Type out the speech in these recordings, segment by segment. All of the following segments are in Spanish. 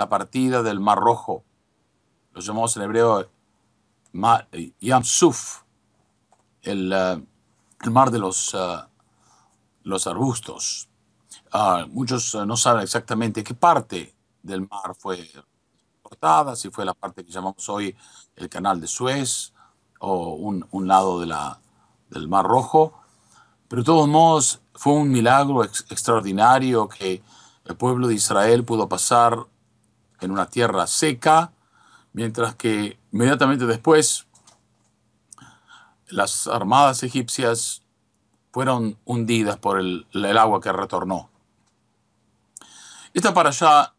la partida del Mar Rojo, lo llamamos en hebreo eh, Yam Suf, eh, el, mar de los, eh, los arbustos. Ah, muchos no saben exactamente qué parte del mar fue cortada, si fue la parte que llamamos hoy el canal de Suez o un, lado de la, del Mar Rojo. Pero de todos modos fue un milagro extraordinario que el pueblo de Israel pudo pasar en una tierra seca, mientras que inmediatamente después las armadas egipcias fueron hundidas por el, agua que retornó. Esta para allá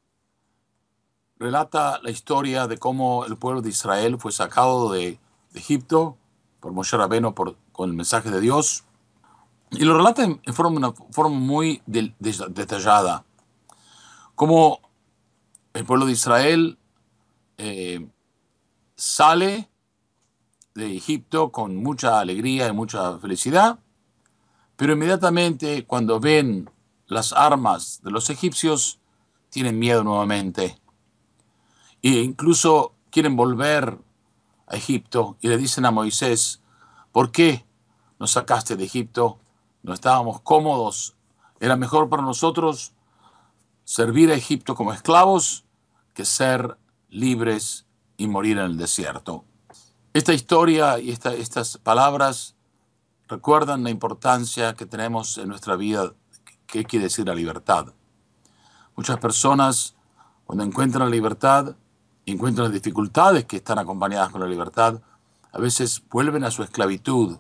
relata la historia de cómo el pueblo de Israel fue sacado de, Egipto por Moshe Rabbeinu por, con el mensaje de Dios y lo relata en, forma, una forma muy detallada. Como el pueblo de Israel eh, sale de Egipto con mucha alegría y mucha felicidad, pero inmediatamente cuando ven las armas de los egipcios, tienen miedo nuevamente. E incluso quieren volver a Egipto y le dicen a Moisés, ¿por qué nos sacaste de Egipto? No estábamos cómodos. Era mejor para nosotros servir a Egipto como esclavos que ser libres y morir en el desierto. Esta historia y estas palabras recuerdan la importancia que tenemos en nuestra vida, ¿Qué quiere decir la libertad. Muchas personas cuando encuentran la libertad, encuentran las dificultades que están acompañadas con la libertad, a veces vuelven a su esclavitud,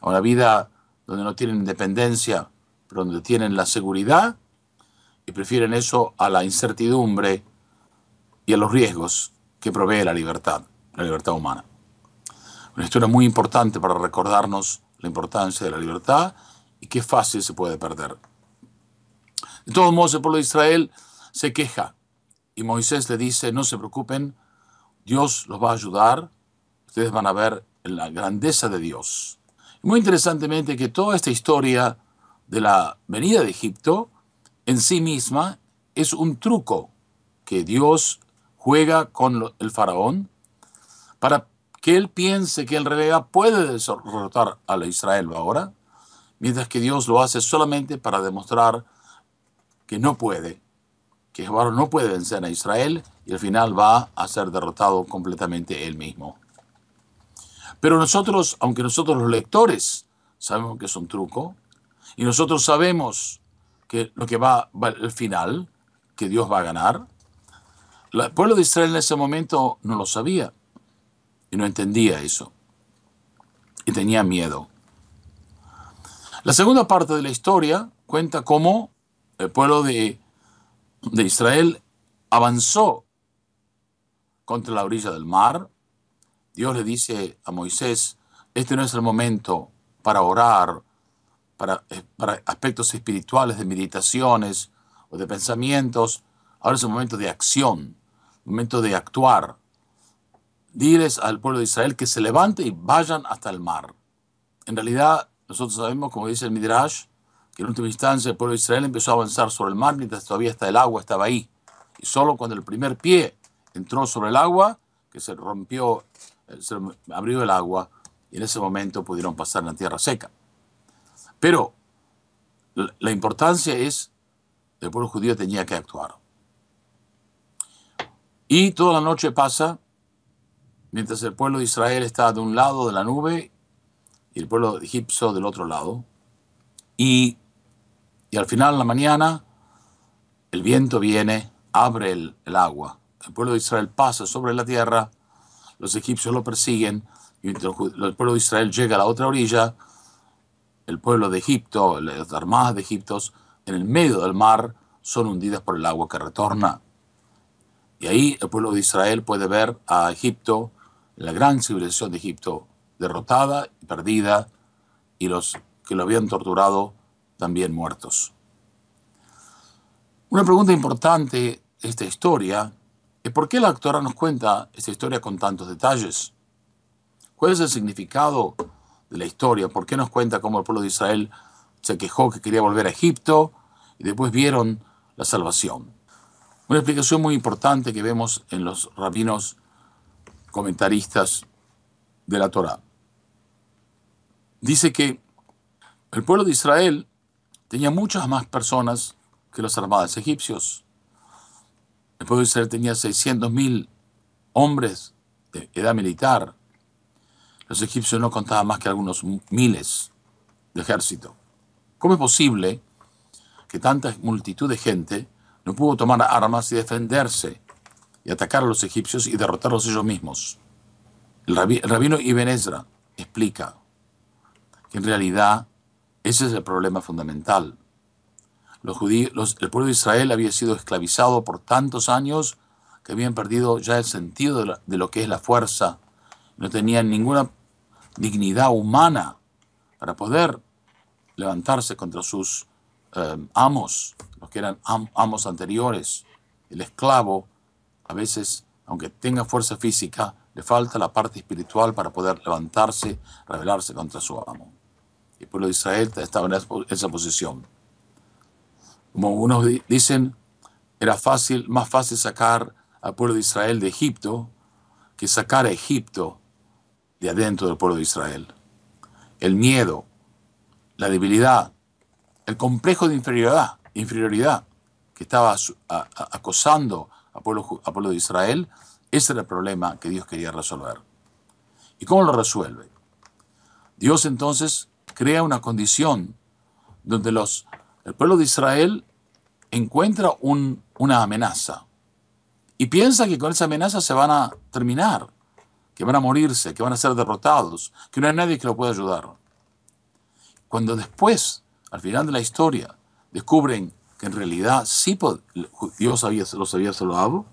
a una vida donde no tienen independencia, pero donde tienen la seguridad y prefieren eso a la incertidumbre y a los riesgos que provee la libertad, la libertad humana. Una historia muy importante para recordarnos la importancia de la libertad y qué fácil se puede perder. De todos modos, el pueblo de Israel se queja y Moisés le dice, no se preocupen, Dios los va a ayudar, ustedes van a ver la grandeza de Dios. Muy interesantemente que toda esta historia de la venida de Egipto en sí misma es un truco que Dios juega con el faraón para que él piense que el Rebeca puede derrotar a Israel ahora, mientras que Dios lo hace solamente para demostrar que no puede, que Jehová no puede vencer a Israel y al final va a ser derrotado completamente él mismo. Pero nosotros, aunque nosotros los lectores sabemos que es un truco, y nosotros sabemos que lo que va, al final, que Dios va a ganar, el pueblo de Israel en ese momento no lo sabía y no entendía eso. Y tenía miedo. La segunda parte de la historia cuenta cómo el pueblo de, Israel avanzó contra la orilla del mar. Dios le dice a Moisés, este no es el momento para orar, para, eh, para aspectos espirituales, de meditaciones o de pensamientos. Ahora es el momento de acción momento de actuar. Diles al pueblo de Israel que se levante y vayan hasta el mar. En realidad, nosotros sabemos, como dice el Midrash, que en última instancia el pueblo de Israel empezó a avanzar sobre el mar mientras todavía está el agua, estaba ahí. Y solo cuando el primer pie entró sobre el agua, que se rompió, eh, se abrió el agua, y en ese momento pudieron pasar en la tierra seca. Pero la importancia es, el pueblo judío tenía que actuar. Y toda la noche pasa mientras el pueblo de Israel está de un lado de la nube y el pueblo de egipcio del otro lado. Y, al final, la mañana, el viento viene, abre el, agua. El pueblo de Israel pasa sobre la tierra, los egipcios lo persiguen, y el pueblo de Israel llega a la otra orilla, el pueblo de Egipto, las armadas de Egipto, en el medio del mar, son hundidas por el agua que retorna y ahí el pueblo de Israel puede ver a Egipto, la gran civilización de Egipto, derrotada y perdida, y los que lo habían torturado también muertos. Una pregunta importante de esta historia es por qué la actora nos cuenta esta historia con tantos detalles. ¿Cuál es el significado de la historia? ¿Por qué nos cuenta cómo el pueblo de Israel se quejó que quería volver a Egipto y después vieron la salvación? Una explicación muy importante que vemos en los rabinos comentaristas de la Torá. Dice que el pueblo de Israel tenía muchas más personas que los armadas egipcios. El pueblo de Israel tenía 600.000 hombres de edad militar. Los egipcios no contaban más que algunos miles de ejército. ¿Cómo es posible que tanta multitud de gente no pudo tomar armas y defenderse y atacar a los egipcios y derrotarlos ellos mismos. El, rabino Ibn Ezra explica que en realidad ese es el problema fundamental. Los judíos, el pueblo de Israel había sido esclavizado por tantos años que habían perdido ya el sentido de, de lo que es la fuerza. No tenían ninguna dignidad humana para poder levantarse contra sus eh, amos, los que eran amos anteriores. El esclavo, a veces, aunque tenga fuerza física, le falta la parte espiritual para poder levantarse, rebelarse contra su amo. El pueblo de Israel estaba en esa posición. Como algunos dicen, era fácil, más fácil sacar al pueblo de Israel de Egipto que sacar a Egipto de adentro del pueblo de Israel. El miedo, la debilidad, el complejo de inferioridad, inferioridad que estaba acosando a pueblo, a de Israel, ese era el problema que Dios quería resolver. ¿Y cómo lo resuelve? Dios entonces crea una condición donde los, el pueblo de Israel encuentra una amenaza y piensa que con esa amenaza se van a terminar, que van a morirse, que van a ser derrotados, que no hay nadie que lo pueda ayudar. Cuando después al final de la historia, descubren que en realidad sí Dios los había salvado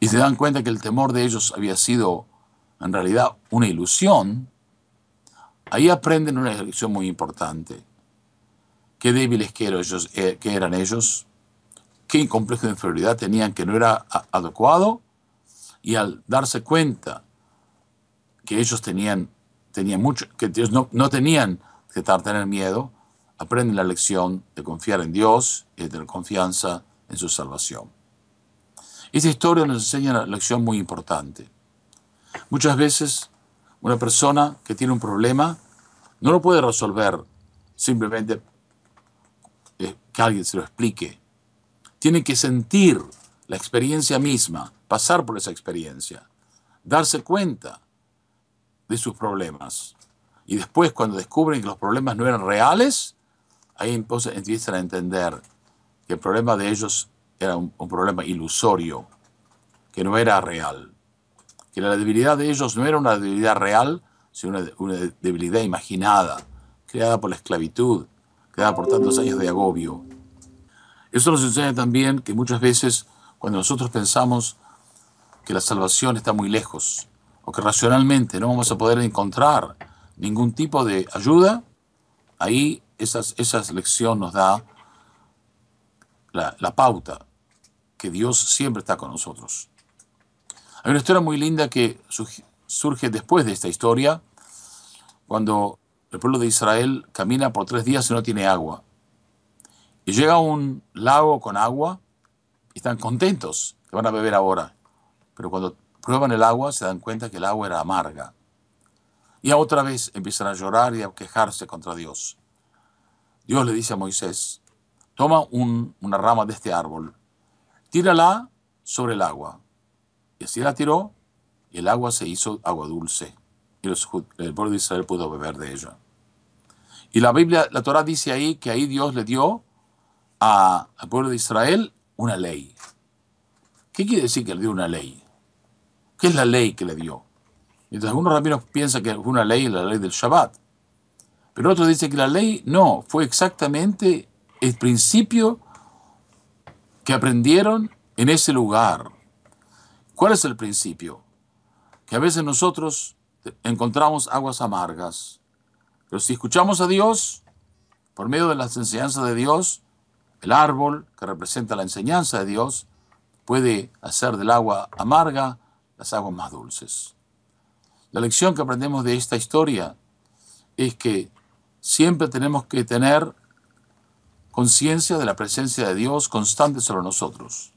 y se dan cuenta que el temor de ellos había sido en realidad una ilusión, ahí aprenden una lección muy importante. Qué débiles que, ellos, eh, eran ellos, qué complejo de inferioridad tenían que no era adecuado y al darse cuenta que ellos tenían, mucho, que no, tenían que tener miedo, aprenden la lección de confiar en Dios y de tener confianza en su salvación. Esta historia nos enseña una lección muy importante. Muchas veces una persona que tiene un problema no lo puede resolver simplemente eh, que alguien se lo explique. Tiene que sentir la experiencia misma, pasar por esa experiencia, darse cuenta de sus problemas. Y después cuando descubren que los problemas no eran reales, ahí entonces empiezan a entender que el problema de ellos era un, problema ilusorio, que no era real, que la debilidad de ellos no era una debilidad real, sino una, una debilidad imaginada, creada por la esclavitud, creada por tantos años de agobio. Eso nos enseña también que muchas veces cuando nosotros pensamos que la salvación está muy lejos, o que racionalmente no vamos a poder encontrar ningún tipo de ayuda, ahí esas, lección nos da la, la pauta que Dios siempre está con nosotros. Hay una historia muy linda que surge después de esta historia, cuando el pueblo de Israel camina por tres días y no tiene agua. Y llega a un lago con agua y están contentos, que van a beber ahora. Pero cuando prueban el agua se dan cuenta que el agua era amarga. Y otra vez empiezan a llorar y a quejarse contra Dios. Dios le dice a Moisés, toma una rama de este árbol, tírala sobre el agua. Y así la tiró, y el agua se hizo agua dulce, y el pueblo de Israel pudo beber de ella. Y la Biblia, la Torá dice ahí que ahí Dios le dio a, al pueblo de Israel una ley. ¿Qué quiere decir que le dio una ley? ¿Qué es la ley que le dio? Mientras algunos rabinos piensan que fue una ley, la ley del Shabbat. Pero otro dice que la ley no, fue exactamente el principio que aprendieron en ese lugar. ¿Cuál es el principio? Que a veces nosotros encontramos aguas amargas. Pero si escuchamos a Dios, por medio de las enseñanzas de Dios, el árbol que representa la enseñanza de Dios puede hacer del agua amarga las aguas más dulces. La lección que aprendemos de esta historia es que Siempre tenemos que tener conciencia de la presencia de Dios constante sobre nosotros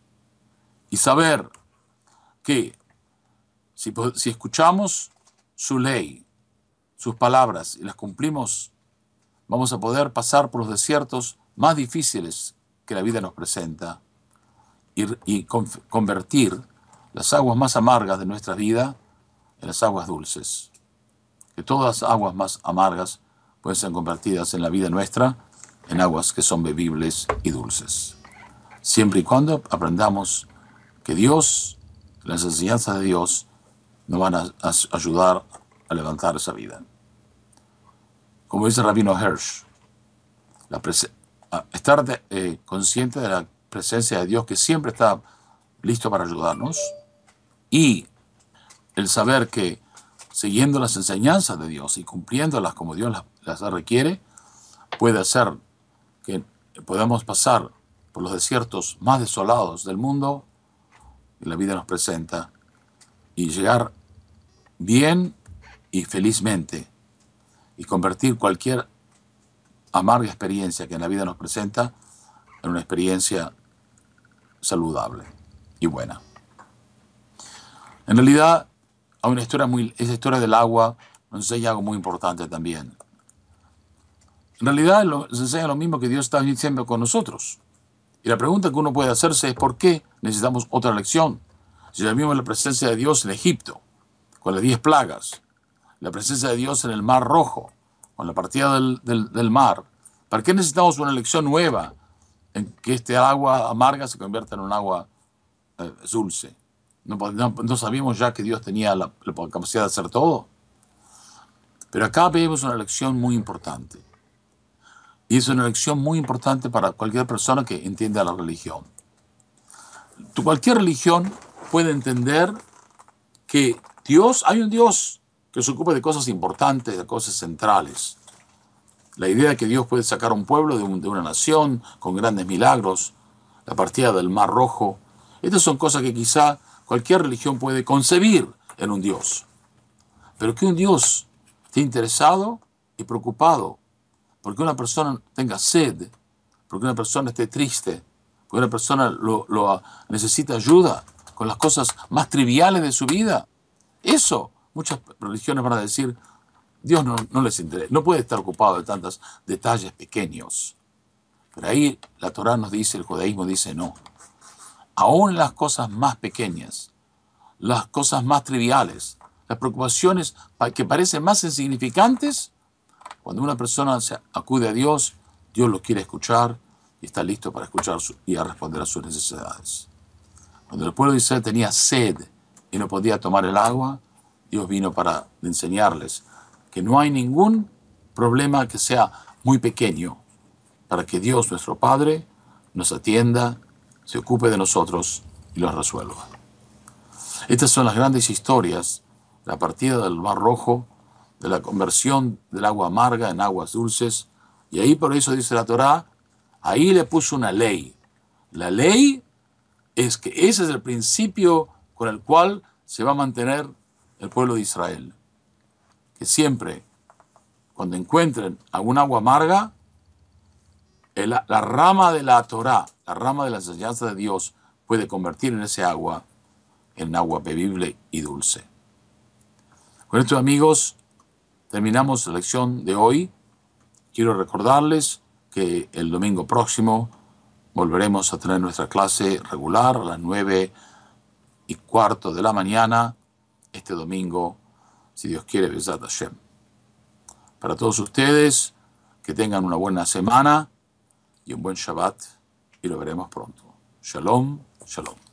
y saber que si, escuchamos su ley, sus palabras y las cumplimos, vamos a poder pasar por los desiertos más difíciles que la vida nos presenta y, convertir las aguas más amargas de nuestra vida en las aguas dulces. Que todas las aguas más amargas pueden ser convertidas en la vida nuestra en aguas que son bebibles y dulces. Siempre y cuando aprendamos que Dios, las enseñanzas de Dios, nos van a, ayudar a levantar esa vida. Como dice Rabino Hirsch, estar eh, consciente de la presencia de Dios que siempre está listo para ayudarnos y el saber que siguiendo las enseñanzas de Dios y cumpliéndolas como Dios las, requiere, puede hacer que podamos pasar por los desiertos más desolados del mundo que la vida nos presenta y llegar bien y felizmente y convertir cualquier amarga experiencia que la vida nos presenta en una experiencia saludable y buena. En realidad, a una historia muy, esa historia del agua nos enseña algo muy importante también. En realidad nos enseña lo mismo que Dios está diciendo con nosotros. Y la pregunta que uno puede hacerse es por qué necesitamos otra lección. Si ya vimos la presencia de Dios en Egipto, con las diez plagas, la presencia de Dios en el Mar Rojo, con la partida del, mar, ¿para qué necesitamos una lección nueva en que este agua amarga se convierta en un agua eh, dulce? Pues, ¿No, sabíamos ya que Dios tenía la, capacidad de hacer todo? Pero acá vemos una lección muy importante. Y es una lección muy importante para cualquier persona que entienda la religión. cualquier religión puede entender que Dios, hay un Dios que se ocupa de cosas importantes, de cosas centrales. La idea de que Dios puede sacar un pueblo de, de una nación con grandes milagros, la partida del Mar Rojo. Estas son cosas que quizá cualquier religión puede concebir en un Dios. Pero que un Dios esté interesado y preocupado porque una persona tenga sed, porque una persona esté triste, porque una persona lo, necesita ayuda con las cosas más triviales de su vida. Eso, muchas religiones van a decir, Dios no, les interesa, no puede estar ocupado de tantos detalles pequeños. Pero ahí la Torah nos dice, el judaísmo dice no aún las cosas más pequeñas, las cosas más triviales, las preocupaciones que parecen más insignificantes, cuando una persona acude a Dios, Dios los quiere escuchar y está listo para escuchar y a responder a sus necesidades. Cuando el pueblo de Israel tenía sed y no podía tomar el agua, Dios vino para enseñarles que no hay ningún problema que sea muy pequeño para que Dios, nuestro Padre, nos atienda se ocupe de nosotros y los resuelva. Estas son las grandes historias, la partida del Mar Rojo, de la conversión del agua amarga en aguas dulces, y ahí por eso dice la Torá, ahí le puso una ley. La ley es que ese es el principio con el cual se va a mantener el pueblo de Israel. Que siempre, cuando encuentren algún agua amarga, la, rama de la Torá, la rama de la enseñanza de Dios, puede convertir en ese agua en agua bebible y dulce. Con esto, amigos, terminamos la lección de hoy. Quiero recordarles que el domingo próximo volveremos a tener nuestra clase regular a las 9 y cuarto de la mañana, este domingo, si Dios quiere, Besat Hashem. Para todos ustedes, que tengan una buena semana y un buen Shabbat y lo veremos pronto. Shalom, shalom.